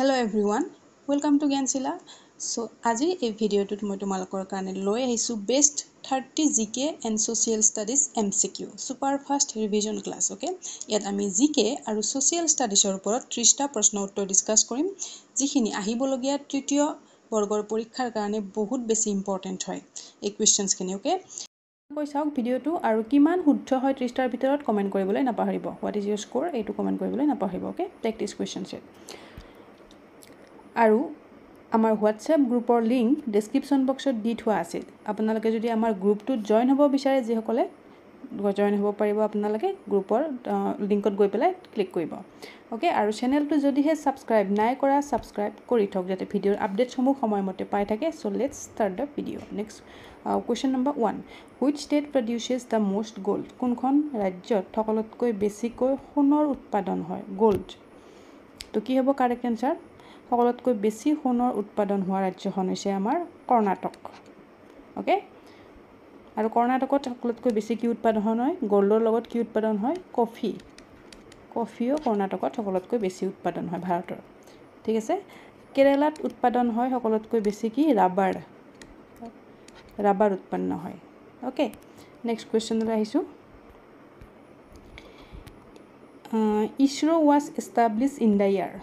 Hello' everyone welcome to Gyanshila so' আজি এই ভিডিঅ'টোত মই তোমালোকৰ কাৰণে লৈ আহিছোঁ best thirty G K and social studies M C Q super fast revision class okay ইয়াত আমি জি কে আৰু ছ'চিয়েল ষ্টাডিজৰ ওপৰত ত্ৰিছটা প্ৰশ্ন উত্তৰ ডিছকাছ কৰিম যিখিনি আহিবলগীয়া তৃতীয় বৰ্গৰ পৰীক্ষাৰ কাৰণে বহুত বেছি ইম্পৰ্টেণ্ট হয় এই কুৱেশ্যনছখিনি অ'কে কৈ চাওক ভিডিঅ'টো আৰু কিমান শুদ্ধ হয় ত্ৰিছটাৰ ভিতৰত কমেণ্ট কৰিবলৈ নাপাহৰিব হোৱাট ইজ ইয়ৰ স্ক'ৰ এইটো কমেণ্ট কৰিবলৈ নাপাহৰিব অ'কে প্ৰেক্টিছ কুৱেশ্যনছেট আৰু আমাৰ হোৱাটছএপ গ্ৰুপৰ লিংক ডেছক্ৰিপশ্যন বক্সত দি থোৱা আছিল আপোনালোকে যদি আমাৰ গ্ৰুপটোত জইন হ'ব বিচাৰে যিসকলে জইন হ'ব পাৰিব আপোনালোকে গ্ৰুপৰ লিংকত গৈ পেলাই ক্লিক কৰিব অ'কে আৰু চেনেলটো যদিহে ছাবস্ক্ৰাইব নাই কৰা ছাবস্ক্ৰাইব কৰি থওক যাতে ভিডিঅ'ৰ আপডেটসমূহ সময়মতে পাই থাকে so' let's start the video' next question number one which state produces the most gold কোনখন ৰাজ্যত সকলোতকৈ বেছিকৈ সোণৰ উৎপাদন হয় গ'ল্ড ত' কি হ'ব কাৰেক্ট এনচাৰ সকলোতকৈ বেছি সোণৰ উৎপাদন হোৱা ৰাজ্যখন হৈছে আমাৰ কৰ্ণাটক অ'কে আৰু কৰ্ণাটকত সকলোতকৈ বেছি কি উৎপাদন হয় গ'ল্ডৰ লগত কি উৎপাদন হয় কফি কফিও কৰ্ণাটকত সকলোতকৈ বেছি উৎপাদন হয় ভাৰতৰ ঠিক আছে কেৰেলাত উৎপাদন হয় সকলোতকৈ বেছি কি ৰাবাৰ ৰাবাৰ উৎপন্ন হয় অ'কে নেক্সট কুৱেশ্যনলৈ আহিছোঁ ISRO' was establish in the year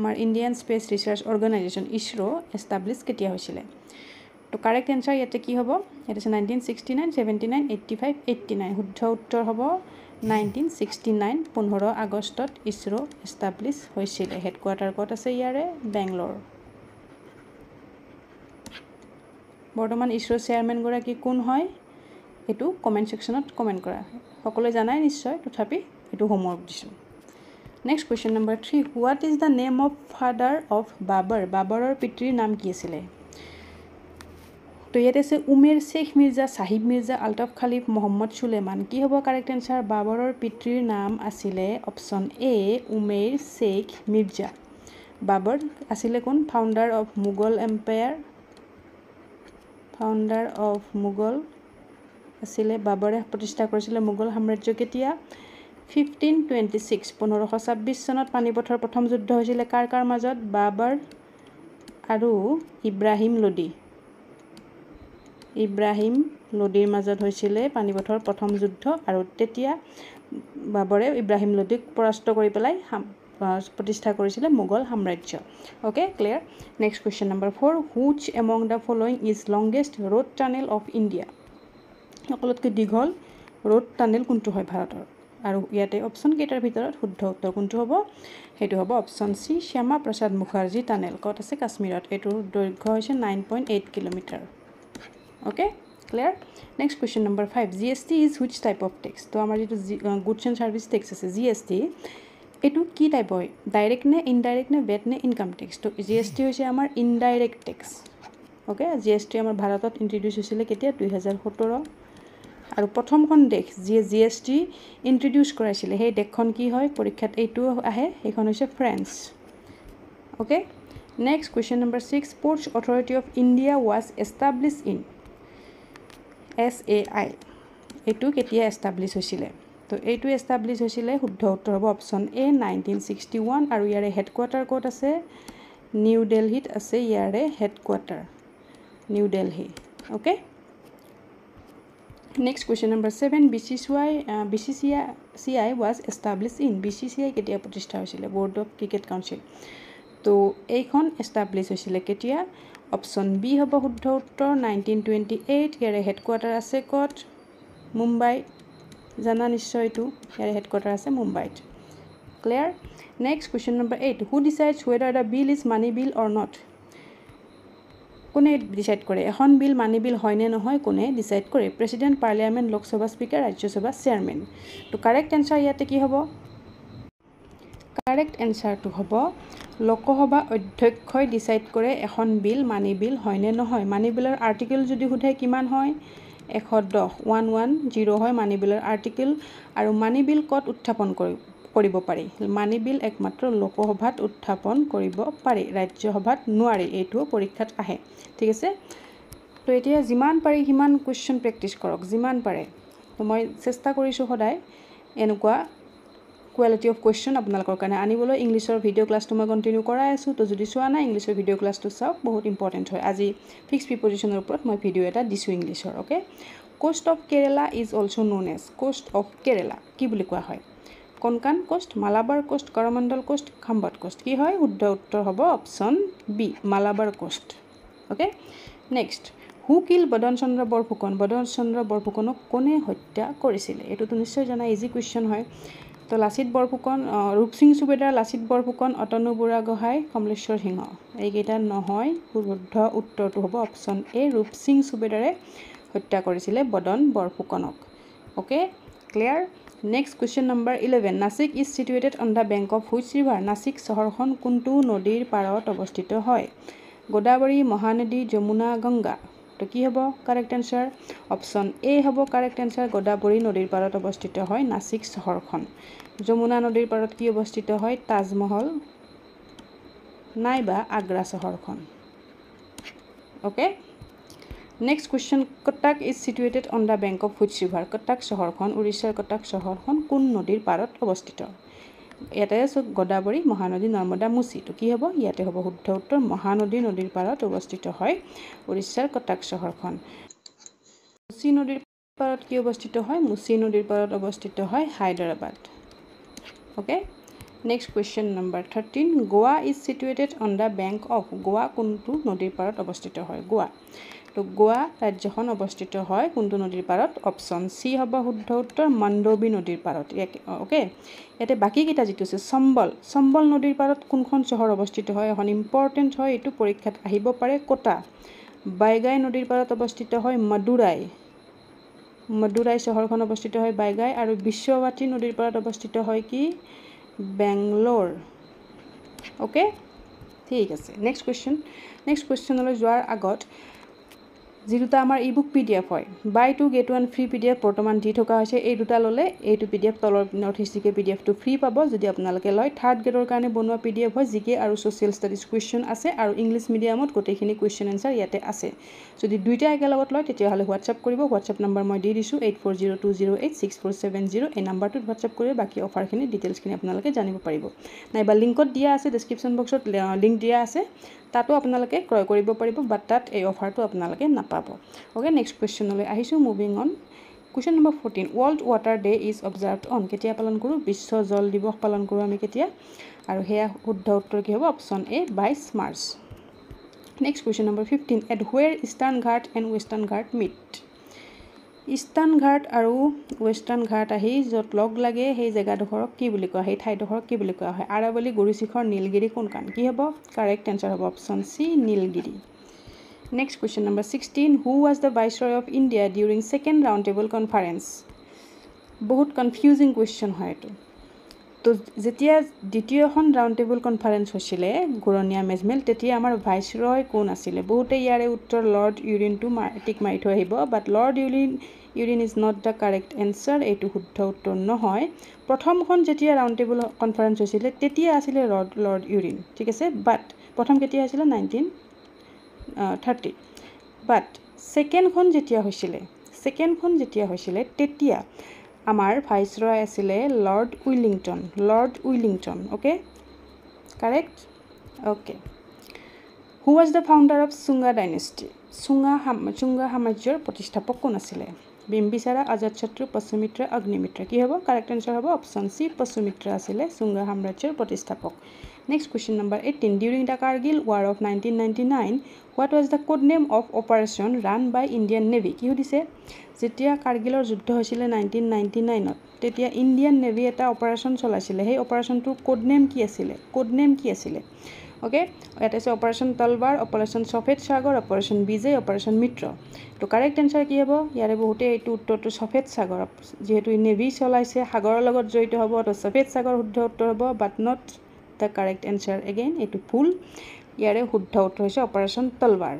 আমাৰ Indian space research organisation ISRO' establish কেতিয়া হৈছিলে তো কাৰেক্ট এনচাৰ ইয়াতে কি হ'ব ইয়াত আছে nineteen sixty nine seventy nine eighty five eighty nine শুদ্ধ উত্তৰ হ'ব নাইনটিন ছিক্সটি নাইন পোন্ধৰ আগষ্টত ইছৰ' এষ্টাব্লিছ হৈছিলে হেডকোৱাৰ্টাৰ ক'ত আছে ইয়াৰে বেংগলোৰ বৰ্তমান ইছৰ' চেয়াৰমেনগৰাকী কোন হয় এইটো কমেণ্ট ছেকশ্যনত কমেণ্ট কৰা সকলোৱে জানাই নিশ্চয় তথাপি এইটো হোমৱৰ্ক দিছোঁ next question number three what is the name of father of Babur বাবৰৰ পিতৃৰ নাম কি আছিলে তো ইয়াত আছে উমেৰ শ্বেখ মিৰ্জা চাহিব মিৰ্জা আলতফ খালিফ মহম্মদ চুলেমান কি হ'ব কাৰেক্ট এনচাৰ বাবৰৰ পিতৃৰ নাম আছিলে অপশ্যন এ উমেৰ শ্বেখ মিৰ্জা বাবৰ আছিলে কোন founder of Mughal empire founder of Mughal আছিলে বাবৰে প্ৰতিষ্ঠা কৰিছিলে মোগল সাম্ৰাজ্য কেতিয়া ফিফটিন টুৱেণ্টি ছিক্স পোন্ধৰশ ছাব্বিছ চনত পানীপথৰ প্ৰথম যুদ্ধ হৈছিলে কাৰ কাৰ মাজত বাবৰ আৰু ইব্ৰাহিম লোডি ইব্ৰাহিম লোডিৰ মাজত হৈছিলে পানীপথৰ প্ৰথম যুদ্ধ আৰু তেতিয়া বাবৰে ইব্ৰাহিম লোডিক পৰাস্ত কৰি পেলাই প্ৰতিষ্ঠা কৰিছিলে মোগল সাম্ৰাজ্য okay clear next question number four which among the following is longest road tunnel of India সকলোতকৈ দীঘল ৰ'ড টানেল কোনটো হয় ভাৰতৰ আৰু ইয়াতে কেইটাৰ ভিতৰত শুদ্ধ উত্তৰ কোনটো হ'ব সেইটো হ'ব option C Shyama Prasad Mukherjee tunnel ক'ত আছে কাশ্মীৰত এইটোৰ দৈৰ্ঘ্য হৈছে nine point eight kilometre okay clear next question number five G S T is which type of tax ত' আমাৰ যিটো G goods and services tax আছে জি এছ টি এইটো কি টাইপ হয় ডাইৰেক্ট নে ইনডাইৰেক্ট নে বেট নে ইনকাম টেক্স ত' জি এছ টি হৈছে আমাৰ indirect tax okay G S T আমাৰ ভাৰতত ইণ্ট্ৰডিউচ হৈছিলে কেতিয়া দুহেজাৰ সোতৰ আৰু প্ৰথমখন দেশ যিয়ে জি এছ টি ইণ্ট্ৰডিউচ কৰাইছিলে সেই দেশখন কি হয় পৰীক্ষাত এইটো আহে সেইখন হৈছে France okay next question number six sports authority of India was establish in S A I এইটো কেতিয়া এষ্টাব্লিছ হৈছিলে তো এইটো এষ্টাব্লিছ হৈছিলে শুদ্ধ উত্তৰ হ'ব option A nineteen sixty one আৰু ইয়াৰে হেডকোৱাৰ্টাৰ ক'ত আছে নিউ দেলহিত আছে ইয়াৰে headquarter new Delhi okay next question number seven B C C I B C C I C I was establish in B C C I কেতিয়া প্ৰতিষ্ঠা হৈছিলে বৰ্ড অফ ক্ৰিকেট কাউঞ্চিল তো এইখন এষ্টাব্লিছ হৈছিলে কেতিয়া অপশ্যন বি হ'ব শুদ্ধ উত্তৰ নাইনটিন টুৱেণ্টি এইট ইয়াৰে হেডকোৱাৰ্টাৰ আছে ক'ত মুম্বাই জানা নিশ্চয়টো ইয়াৰে হেডকোৱাৰ্টাৰ আছে মুম্বাইত clear next question number eight who decides whether the bill is money bill or not কোনে ডিচাইড কৰে এখন বিল মানি বিল হয়নে নহয় কোনে ডিচাইড কৰে president parliament Lok Sabha speaker Rajya Sabha chairman তো কাৰেক্ট এনচাৰ ইয়াতে কি হ'ব কাৰেক্ট এনচাৰটো হ'ব লোকসভা অধ্যক্ষই ডিচাইড কৰে এখন বিল মানি বিল হয়নে নহয় মানি বিলৰ আৰ্টিকেল যদি সোধে কিমান হয় এশ দহ ওৱান ওৱান জিৰ' হয় মানি বিলৰ আৰ্টিকেল আৰু মানি বিল ক'ত উত্থাপন কৰিব কৰিব পাৰি মানি বিল একমাত্ৰ লোকসভাত উত্থাপন কৰিব পাৰি ৰাজ্যসভাত নোৱাৰি এইটো পৰীক্ষাত আহে ঠিক আছে তো এতিয়া যিমান পাৰি সিমান কুৱেশ্যন প্ৰেক্টিচ কৰক যিমান পাৰে তো মই চেষ্টা কৰিছোঁ সদায় এনেকুৱা কোৱালিটি অফ কুৱেশ্যন আপোনালোকৰ কাৰণে আনিবলৈ ইংলিছৰ ভিডিঅ' ক্লাছটো মই কণ্টিনিউ কৰাই আছোঁ তো যদি চোৱা নাই ইংলিছৰ ভিডিঅ' ক্লাছটো চাওক বহুত ইম্পৰ্টেণ্ট হয় আজি ফিক্স প্ৰিপজিশ্যনৰ ওপৰত মই ভিডিঅ' এটা দিছোঁ ইংলিছৰ okay coast of Kerala is also' known as coast of Kerala কি বুলি কোৱা হয় Konkan coast Malabar coast Coromandel coast Khambhat coast কি হয় শুদ্ধ উত্তৰ হ'ব option B Malabar coast okay next who kill Badan Chandra Borphukan Badan Chandra বৰফুকনক কোনে হত্যা কৰিছিলে এইটোতো নিশ্চয় জনা ইজি কুৱেশ্যন হয় তো লাচিত বৰফুকন ৰূপসিং চুবেদাৰ লাচিত বৰফুকন অতনু বুঢ়াগোহাঁই কমলেশ্বৰ সিংহ এইকেইটা নহয় শুদ্ধ উত্তৰটো হ'ব অপশ্যন এ ৰূপসিং চুবেদাৰে হত্যা কৰিছিলে বদন বৰফুকনক okay clear next question number eleven Nashik is situated on the bank of which river Nashik চহৰখন কোনটো নদীৰ পাৰত অৱস্থিত হয় গোদাৱৰী মহানদী যমুনা গংগা তো কি হ'ব কাৰেক্ট এনচাৰ অপশ্যন এ হ'ব কাৰেক্ট এনচাৰ গোদাৱৰী নদীৰ পাৰত অৱস্থিত হয় নাছিক চহৰখন যমুনা নদীৰ পাৰত কি অৱস্থিত হয় তাজমহল নাইবা আগ্ৰা চহৰখন okay next question Cuttack is situated on the bank of food river Cuttack চহৰখন উৰিষ্যাৰ কটাক চহৰখন কোন নদীৰ পাৰত অৱস্থিত ইয়াতে আছো গদাৱৰী মহানদী নৰ্মদা মুচি ত' কি হ'ব ইয়াতে হ'ব শুদ্ধ উত্তৰ মহানদী নদীৰ পাৰত অৱস্থিত হয় উৰিষ্যাৰ কটাক চহৰখন মুচি নদীৰ পাৰত কি অৱস্থিত হয় মুচি নদীৰ পাৰত অৱস্থিত হয় Hyderabad okay next question number thirteen Goa is situated on the bank of Goa কোনটো নদীৰ পাৰত অৱস্থিত হয় গোৱা তো গোৱা ৰাজ্যখন অৱস্থিত হয় কোনটো নদীৰ পাৰত অপশ্যন চি হ'ব শুদ্ধ উত্তৰ মাণ্ডৱী নদীৰ পাৰত অ'কে ইয়াতে বাকীকেইটা যিটো আছে চম্বল চম্বল নদীৰ পাৰত কোনখন চহৰ অৱস্থিত হয় এখন ইম্পৰ্টেণ্ট হয় এইটো পৰীক্ষাত আহিব পাৰে কটা বাইগাই নদীৰ পাৰত অৱস্থিত হয় মাদুৰাই মাদুৰাই চহৰখন অৱস্থিত হয় বাইগাই আৰু বিশ্ববাটী নদীৰ পাৰত অৱস্থিত হয় কি বেংগলোৰ অ'কে ঠিক আছে নেক্সট কুৱেশ্যন নেক্সট কুৱেশ্যনলৈ যোৱাৰ আগত যি দুটা আমাৰ ebook P D F হয় buy two get one free P D F বৰ্তমান দি থকা হৈছে এই দুটা ল'লে এইটো পি ডি এফ তলৰ north east G K P D এফটো ফ্ৰী পাব যদি আপোনালোকে লয় থাৰ্ড গ্ৰেডৰ কাৰণে বনোৱা পি ডি এফ হয় জি কে আৰু ছ'চিয়েল ষ্টাডিজ কুৱেশ্যন আছে আৰু ইংলিছ মিডিয়ামত গোটেইখিনি কুৱেশ্যন এনচাৰ ইয়াতে আছে যদি দুইটা একেলগত লয় তেতিয়াহ'লে হোৱাটছএপ কৰিব হোৱাটছএপ নম্বৰ মই দি দিছোঁ eight four zero' two zero' eight six four seven zero' এই নাম্বাৰটোত হোৱাটছএপ কৰিব বাকী অফাৰখিনি ডিটেইলছখিনি আপোনালোকে জানিব পাৰিব নাইবা লিংকত দিয়া আছে ডিছক্ৰিপশ্যন বক্সত লিংক দিয়া আছে তাতো আপোনালোকে ক্ৰয় কৰিব পাৰিব বাট তাত এই অফাৰটো আপোনালোকে নাপাব অ'কে নেক্সট কুৱেশ্যনলৈ আহিছোঁ moving on question number fourteen world water day is observe on কেতিয়া পালন কৰোঁ বিশ্ব জল দিৱস পালন কৰোঁ আমি কেতিয়া আৰু সেয়া শুদ্ধ উত্তৰ কি হ'ব অপশ্যন এ বাইছ March next question number fifteen at where eastern Ghat and western Ghat meet eastern Ghat আৰু ৱেষ্টাৰ্ণ ঘাট আহি য'ত লগ লাগে সেই জেগাডোখৰক কি বুলি কোৱা হয় সেই ঠাইডোখৰক কি বুলি কোৱা হয় আৰাৱলী গুৰিশিখৰ নীলগিৰি কোন কোনকাণ কি হ'ব কাৰেক্ট এনচাৰ হ'ব option C Nilgiri next question number sixteen who was the roy of India during second round table conference বহুত কনফিউজিং কুৱেশ্যন হয় এইটো তো যেতিয়া দ্বিতীয় এখন ৰাউণ্ড টেবুল কনফাৰেঞ্চ হৈছিলে ঘূৰণীয়া মেজমেল তেতিয়া আমাৰ ভাইচৰয় কোন আছিলে বহুতে ইয়াৰে উত্তৰ লৰ্ড ইউৰিনটো মাৰ টিক মাৰি থৈ আহিব but lord Irwin Irwin is not the correct answer এইটো শুদ্ধ উত্তৰ নহয় প্ৰথমখন যেতিয়া ৰাউণ্ড টেবুল কনফাৰেঞ্চ হৈছিলে তেতিয়া আছিলে লৰ্ড লৰ্ড ইউৰিন ঠিক আছে বাট প্ৰথম কেতিয়া আছিলে নাইনটিন থাৰ্টি বাট ছেকেণ্ডখন যেতিয়া হৈছিলে ছেকেণ্ডখন যেতিয়া হৈছিলে তেতিয়া আমাৰ ভাইচ ৰয় আছিলে lord Willingdon lord Willingdon okay correct okay who was the founder of Shunga dynasty Shunga Shunga সাম্ৰাজ্যৰ প্ৰতিষ্ঠাপক কোন আছিলে বিম্বিচাৰা আজাদ শত্ৰু পশুমিত্ৰ অগ্নিমিত্ৰ কি হ'ব কাৰেক্ট এনচাৰ হ'ব অপশ্যন চি পশুমিত্ৰ আছিলে চুঙা সাম্ৰাজ্যৰ প্ৰতিষ্ঠাপক next question number eighteen during the Kargil war of nineteen ninety nine what was the code name of operation run by Indian navy কি সুধিছে যেতিয়া কাৰ্গিলৰ যুদ্ধ হৈছিলে নাইনটিন নাইণ্টি নাইনত তেতিয়া ইণ্ডিয়ান নেভি এটা অপাৰেশ্যন চলাইছিলে সেই অপাৰেশ্যনটোৰ কোড নেম কি আছিলে কোড নেম কি আছিলে অ'কে ইয়াত আছে operation Talwar operation Safed Sagar operation Vijay operation Mitra এইটো কাৰেক্ট এনচাৰ কি হ'ব ইয়াৰে বহুতে এইটো উত্তৰটো চফেদ সাগৰ যিহেতু নেভি চলাইছে সাগৰৰ লগত জড়িত হ'ব ত' চফেদ সাগৰ শুদ্ধ উত্তৰ হ'ব but not the correct answer again এইটো ফুল ইয়াৰে শুদ্ধ উত্তৰ হৈছে operation Talwar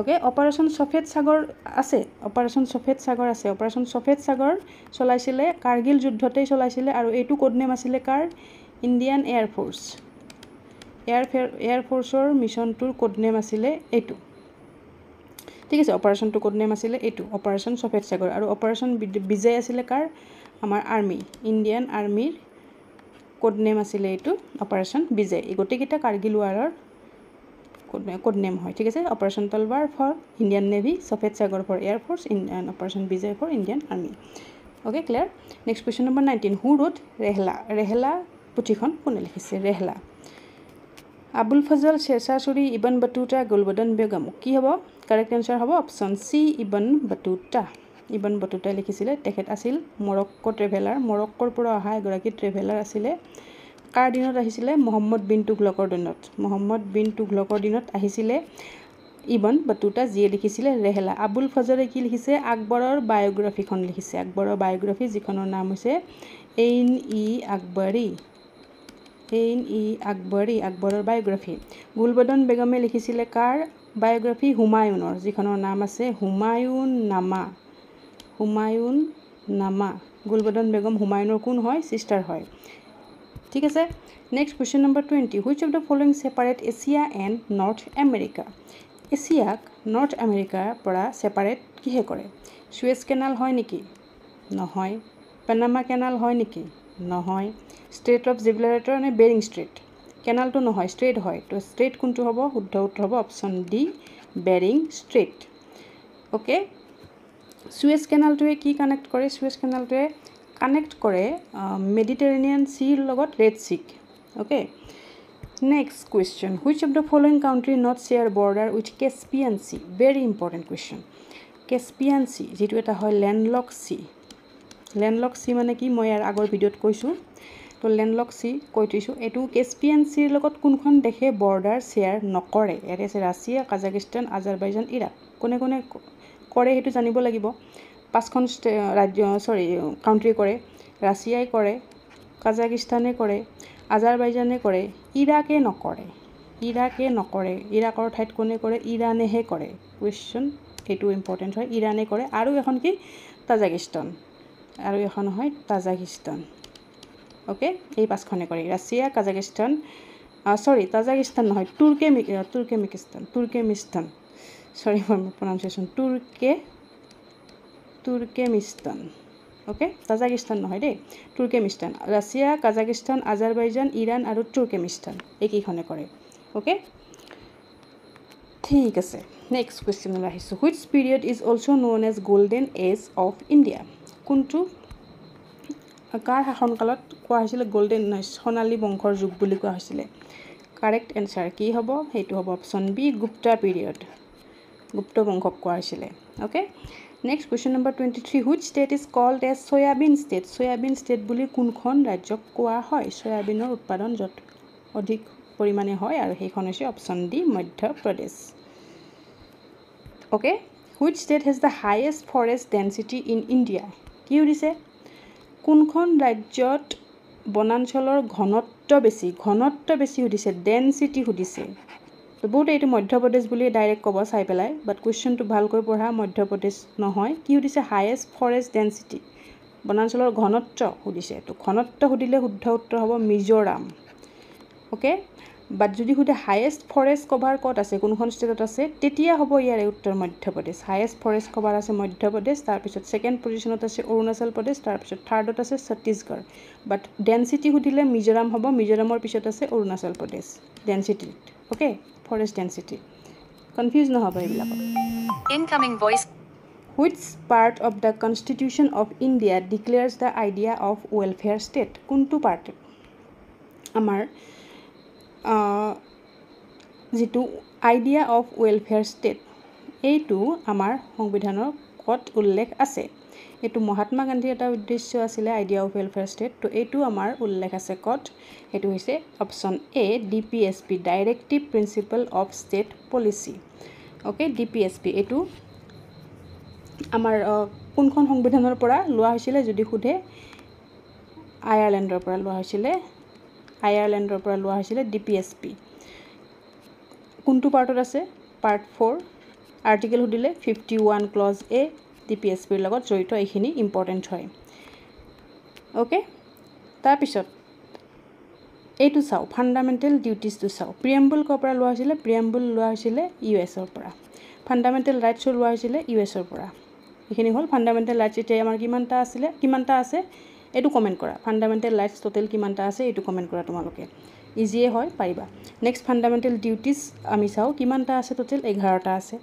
okay operation Safed Sagar আছে অপাৰেশ্যন চফেদ চাগৰ আছে অপাৰেশ্যন চফেদ চাগৰ চলাইছিলে কাৰ্গিল যুদ্ধতেই চলাইছিলে আৰু এইটো কডনেম আছিলে কাৰ ইণ্ডিয়ান এয়াৰফৰ্চ এয়াৰফেয়াৰ এয়াৰফৰ্চৰ মিছনটোৰ কডনেম আছিলে এইটো ঠিক আছে অপাৰেশ্যনটো কডনেম আছিলে এইটো অপাৰেশ্যন চফেদ চাগৰ আৰু অপাৰেশ্যন বিজয় আছিলে কাৰ আমাৰ আৰ্মি ইণ্ডিয়ান আৰ্মিৰ কোডনেম আছিলে এইটো অপাৰেশ্যন বিজে এই গোটেইকেইটা কাৰ্গিল ৱাৰৰ কোডনেম হয় ঠিক আছে operation Talwar for Indian navy Safed Sagar for air force Indian operation Vijay for Indian army okay clear next question number nineteen who wrote Rihla Rihla পুথিখন কোনে লিখিছে ৰেহলা আবুল ফজল শ্বেৰশ্বাহ চুৰি ইবন বাটুটা গুলবদন বেগম কি হ'ব কাৰেক্ট এনচাৰ হ'ব option C Ibn Battuta Ibn বটুতাই লিখিছিলে তেখেত আছিল মৰক্ক' ট্ৰেভেলাৰ মৰক্কৰ পৰা অহা এগৰাকী ট্ৰেভেলাৰ আছিলে কাৰ দিনত আহিছিলে মহম্মদ বিন টুঘলকৰ দিনত মহম্মদ বিন টুঘলকৰ দিনত আহিছিলে ইবন বটুতা যিয়ে লিখিছিলে ৰেহেলা আবুল ফজৰে কি লিখিছে আকবৰৰ বায়'গ্ৰাফীখন লিখিছে আকবৰৰ বায়'গ্ৰাফী যিখনৰ নাম হৈছে এইন ই আকবৰী এইন ই আকবৰী আকবৰৰ বায়'গ্ৰাফী গুলবদন বেগমে লিখিছিলে কাৰ বায়'গ্ৰাফী হুমায়ুনৰ যিখনৰ নাম আছে হুমায়ুন নামা হুমায়ুন নামা গুলবদন বেগম হুমায়ুনৰ কোন হয় ছিষ্টাৰ হয় ঠিক আছে next question number twenty which of the following separate Asia and north America এছিয়াক নৰ্থ আমেৰিকাৰ পৰা ছেপাৰেট কিহে কৰে চুৱেজ কেনাল হয় নেকি নহয় পেনামা কেনাল হয় নেকি নহয় ষ্ট্ৰেট অফ জিবলাৰেটৰ নে বেৰিং ষ্ট্ৰেট কেনালটো নহয় ষ্ট্ৰেট হয় তো ষ্ট্ৰেট কোনটো হ'ব শুদ্ধ উত্তৰ হ'ব option D Bering strait okay চুৱেজ কেনেলটোৱে কি কানেক্ট কৰে চুৱেজ কেনেলটোৱে কানেক্ট কৰে মেডিটেৰেনিয়ান চিৰ লগত ৰেড চিক okay next question which of the following country not share border with Caspian sea very important question Caspian sea যিটো এটা হয় লেণ্ডলক চি লেণ্ডলক চি মানে কি মই ইয়াৰ আগৰ ভিডিঅ'ত কৈছোঁ তো লেণ্ডলক চি কৈ থৈছোঁ এইটো কেচপিয়ান চিৰ লগত কোনখন দেশে বৰ্ডাৰ শ্বেয়াৰ নকৰে ইয়াতে আছে ৰাছিয়া কাজাকিস্তান আজাৰবাইজান ইৰাক কোনে কোনে কৰে সেইটো জানিব লাগিব পাঁচখন ষ্টে ৰাজ্য চৰি কাউণ্ট্ৰি কৰে ৰাছিয়াই কৰে কাজাকিস্তানে কৰে আজাৰবাইজানে কৰে ইৰাকে নকৰে ইৰাকে নকৰে ইৰাকৰ ঠাইত কোনে কৰে ইৰানেহে কৰে কুৱেশ্যন সেইটো ইম্পৰ্টেণ্ট হয় ইৰানে কৰে আৰু এখন কি তাজাকিস্তান আৰু এখন হয় তাজাকিস্তান অ'কে এই পাঁচখনে কৰে ৰাছিয়া কাজাকিস্তান চৰি তাজাকিস্তান নহয় তুৰ্কে তুৰ্কে মিকিস্তান তুৰ্কে মিষ্টান সৰি মই প্ৰনাউন্সিয়েশ্যন তুৰ্কে তুৰ্কেমিষ্টান অ'কে তাজাকিস্তান নহয় দেই Turkmenistan Russia Kazakhstan Azerbaijan Iran আৰু তুৰ্কেমিষ্টান এইকেইখনে কৰে অ'কে ঠিক আছে নেক্সট কুৱেশ্যনলৈ আহিছোঁ which period is also' known as golden age of India কোনটো কাৰ শাসনকালত কোৱা হৈছিলে গ'ল্ডেন সোণালী বংশৰ যুগ বুলি কোৱা হৈছিলে কাৰেক্ট এনচাৰ কি হ'ব সেইটো হ'ব option B Gupta period Gupta বংশক কোৱা হৈছিলে okay next question number twenty three which state is called as soybean state soybean state বুলি কোনখন ৰাজ্যক কোৱা হয় চয়াবিনৰ উৎপাদন য'ত অধিক পৰিমাণে হয় আৰু সেইখন হৈছে option D Madhya Pradesh okay which state has the highest forest density in India কি সুধিছে কোনখন ৰাজ্যত বনাঞ্চলৰ ঘনত্ব বেছি ঘনত্ব বেছি সুধিছে ডেঞ্চিটি সুধিছে বহুতে এইটো মধ্যপ্ৰদেশ বুলিয়ে ডাইৰেক্ট ক'ব চাই পেলাই বাট কুৱেশ্যনটো ভালকৈ পঢ়া মধ্যপ্ৰদেশ নহয় কি সুধিছে হায়েষ্ট ফৰেষ্ট ডেনচিটি বনাঞ্চলৰ ঘনত্ব সুধিছে তো ঘনত্ব সুধিলে শুদ্ধ উত্তৰ হ'ব মিজোৰাম অ'কে বাট যদি সুধে হায়েষ্ট ফৰেষ্ট কভাৰ ক'ত আছে কোনখন ষ্টেটত আছে তেতিয়া হ'ব ইয়াৰে উত্তৰ মধ্যপ্ৰদেশ হায়েষ্ট ফৰেষ্ট কভাৰ আছে মধ্যপ্ৰদেশ তাৰপিছত ছেকেণ্ড পজিশ্যনত আছে অৰুণাচল প্ৰদেশ তাৰপিছত থাৰ্ডত আছে ছত্তীশগড় বাট ডেঞ্চিটি সুধিলে মিজোৰাম হ'ব মিজোৰামৰ পিছত আছে অৰুণাচল প্ৰদেশ ডেনচিটিত অ'কে ফৰেষ্ট ডেন্সিটি কনফিউজ নহ'ব এইবিলাকত incoming voice which part of the constitution of India declares the idea of welfare state কোনটো পাৰ্টে আমাৰ যিটো আইডিয়া অফ ৱেলফেয়াৰ ষ্টেট এইটো আমাৰ সংবিধানৰ ক'ত উল্লেখ আছে এইটো মহাত্মা গান্ধীৰ এটা উদ্দেশ্য আছিলে আইডিয়া অফ ৱেলফেয়াৰ ষ্টেট তো এইটো আমাৰ উল্লেখ আছে কট সেইটো হৈছে option A D P S P directive principle of state policy okay D P S P এইটো আমাৰ কোনখন সংবিধানৰ পৰা লোৱা হৈছিলে যদি সোধে আয়াৰলেণ্ডৰ পৰা লোৱা হৈছিলে আয়াৰলেণ্ডৰ পৰা লোৱা হৈছিলে ডি পি এছ পি কোনটো পাৰ্টত আছে পাৰ্ট ফ'ৰ আৰ্টিকেল সুধিলে fifty one clause A T P S পিৰ লগত জড়িত এইখিনি ইম্পৰ্টেণ্ট হয় অ'কে তাৰপিছত এইটো চাওঁ ফাণ্ডামেণ্টেল ডিউটিজটো চাওঁ প্ৰিয়েম্বুল ক'ৰ পৰা লোৱা হৈছিলে প্ৰিয়েম্বুল লোৱা হৈছিলে ইউ এছৰ পৰা ফাণ্ডামেণ্টেল ৰাইটছো লোৱা হৈছিলে ইউ এছৰ পৰা এইখিনি হ'ল ফাণ্ডামেণ্টেল ৰাইটছ এতিয়া আমাৰ কিমানটা আছিলে কিমানটা আছে এইটো কমেণ্ট কৰা ফাণ্ডামেণ্টেল ৰাইটছ টোটেল কিমানটা আছে এইটো কমেণ্ট কৰা তোমালোকে ইজিয়ে হয় পাৰিবা নেক্সট ফাণ্ডামেণ্টেল ডিউটিজ আমি চাওঁ কিমানটা আছে টোটেল এঘাৰটা আছে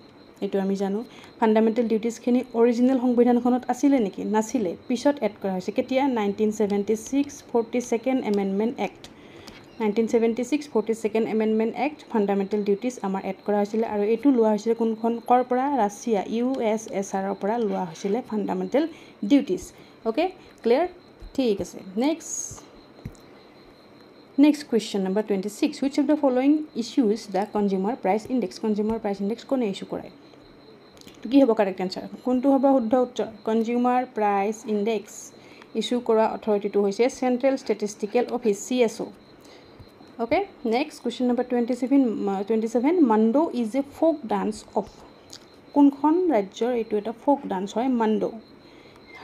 এইটো আমি জানো ফাণ্ডামেণ্টেল ডিউটিজখিনি অৰিজিনেল সংবিধানখনত আছিলে নেকি নাছিলে পিছত এড কৰা হৈছে কেতিয়া nineteen seventy six forty second amendment act nineteen seventy six forty second amendment act fundamental duties আমাৰ এড কৰা হৈছিলে আৰু এইটো লোৱা হৈছিলে কোনখন ক'ৰ পৰা ৰাছিয়া ইউ এছ এছ আৰৰ পৰা লোৱা হৈছিলে ফাণ্ডামেণ্টেল ডিউটিজ অ'কে ক্লিয়াৰ ঠিক আছে next next question number 26 which of the following issues the consumer price index consumer price index kone issue korai to ki hobo correct answer kuntu hobo shuddho uttor consumer price index issue kora authority to hoise central statistical office cso okay next question number 27 27 mando is a folk dance of kun khon rajyor etu eta folk dance hoy mando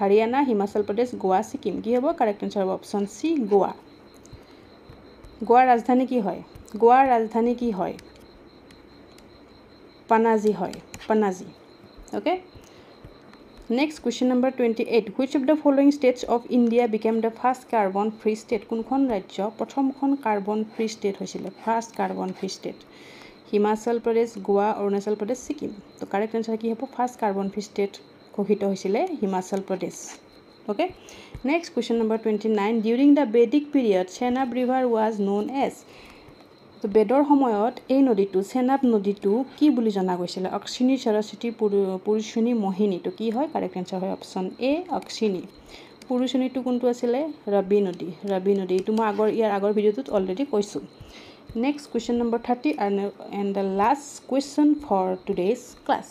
haryana himachal pradesh goa sikkim ki hobo correct answer hobo option c goa গোৱাৰ ৰাজধানী কি হয় গোৱাৰ ৰাজধানী কি হয় পানাজি হয় Panaji okay next question number twenty eight which of the following states of India became the first carbon free state কোনখন ৰাজ্য প্ৰথমখন কাৰ্বন ফ্ৰী ষ্টেট হৈছিলে first carbon free state Himachal Pradesh Goa Arunachal Pradesh Sikkim ত' কাৰেক্ট এনচাৰ কি হ'ব ফাৰ্ষ্ট কাৰ্বন ফ্ৰী ষ্টেট ঘোষিত হৈছিলে Himachal Pradesh okay next question number twenty nine during the Vedic period Chenab river was known as তো বেদৰ সময়ত এই নদীটো চেনাব নদীটো কি বুলি জনা গৈছিলে অক্সিনী সৰস্বতী পুৰু পুৰুষণী মোহিনীটো কি হয় কাৰেক্ট এনচাৰ হয় অপশ্যন এ অক্সিনী পুৰুষণীটো কোনটো আছিলে ৰবি নদী ৰবি নদী এইটো মই আগৰ ইয়াৰ আগৰ ভিডিঅ'টোত অলৰেডি কৈছোঁ next question number thirty and the last question for today's class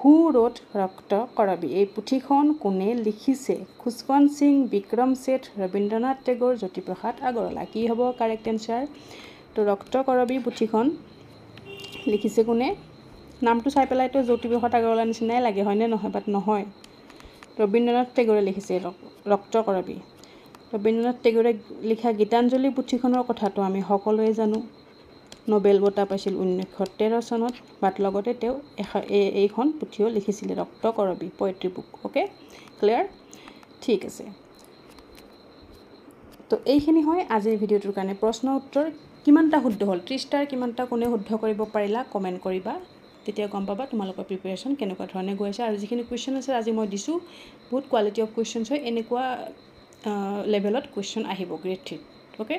who wrote Raktakarabi এই পুথিখন কোনে লিখিছে খুচকন সিং বিক্ৰম শেঠ ৰবীন্দ্ৰনাথ টেগোৰ জ্যোতিপ্ৰসাদ আগৰৱালা কি হ'ব কাৰেক্ট এনচাৰ ত' ৰক্ত কৰবী পুথিখন লিখিছে কোনে নামটো চাই পেলাইতো জ্যোতিপ্ৰসাদ আগৰৱালাৰ নিচিনাই লাগে হয়নে নহয় বাট নহয় ৰবীন্দ্ৰনাথ টেগোৰে লিখিছে ৰক্ত কৰবী ৰবীন্দ্ৰনাথ টেগোৰে লিখা গীতাঞ্জলি পুথিখনৰ কথাটো আমি সকলোৱে জানো নবেল বঁটা পাইছিল ঊনৈছশ তেৰ চনত বাট লগতে তেওঁ এশ এই এইখন পুথিও লিখিছিলে Raktakarabi poetry book okay clear ঠিক আছে তো এইখিনি হয় আজিৰ ভিডিঅ'টোৰ কাৰণে প্ৰশ্ন উত্তৰ কিমানটা শুদ্ধ হ'ল ত্ৰিছটাৰ কিমানটা কোনে শুদ্ধ কৰিব পাৰিলা কমেণ্ট কৰিবা তেতিয়া গম পাবা তোমালোকৰ প্ৰিপেৰেশ্যন কেনেকুৱা ধৰণে গৈ আছে আৰু যিখিনি কুৱেশ্যন আছে আজি মই দিছোঁ বহুত কোৱালিটি অফ কুৱেশ্যনছ হয় এনেকুৱা লেভেলত কুৱেশ্যন আহিব গ্ৰেড থ্ৰীত অ'কে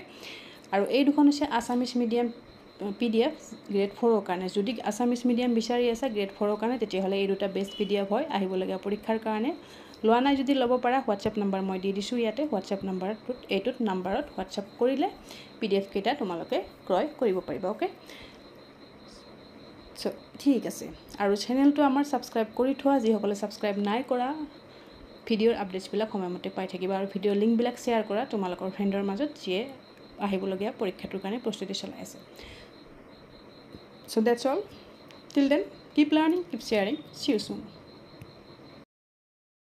আৰু এই দুখন হৈছে Assamese medium P D F grade ফ'ৰৰ কাৰণে যদি আছামিজ মিডিয়াম বিচাৰি আছা গ্ৰেড ফ'ৰৰ কাৰণে তেতিয়াহ'লে এই দুটা বেষ্ট পি ডি এফ হয় আহিবলগীয়া পৰীক্ষাৰ কাৰণে লোৱা নাই যদি ল'ব পাৰা হোৱাটছএপ নাম্বাৰ মই দি দিছোঁ ইয়াতে হোৱাটছএপ নাম্বাৰটোত এইটোত নাম্বাৰত হোৱাটছএপ কৰিলে পি ডি এফকেইটা তোমালোকে ক্ৰয় কৰিব পাৰিবা অ'কে চ' ঠিক আছে আৰু চেনেলটো আমাৰ ছাবস্ক্ৰাইব কৰি থোৱা যিসকলে ছাবস্ক্ৰাইব নাই কৰা ভিডিঅ'ৰ আপডেটছবিলাক সময়মতে পাই থাকিবা আৰু ভিডিঅ'ৰ লিংকবিলাক শ্বেয়াৰ কৰা তোমালোকৰ ফ্ৰেণ্ডৰ মাজত যিয়ে আহিবলগীয়া পৰীক্ষাটোৰ কাৰণে প্ৰস্তুতি চলাই আছে So that's all. Till then, keep learning, keep sharing. See you soon.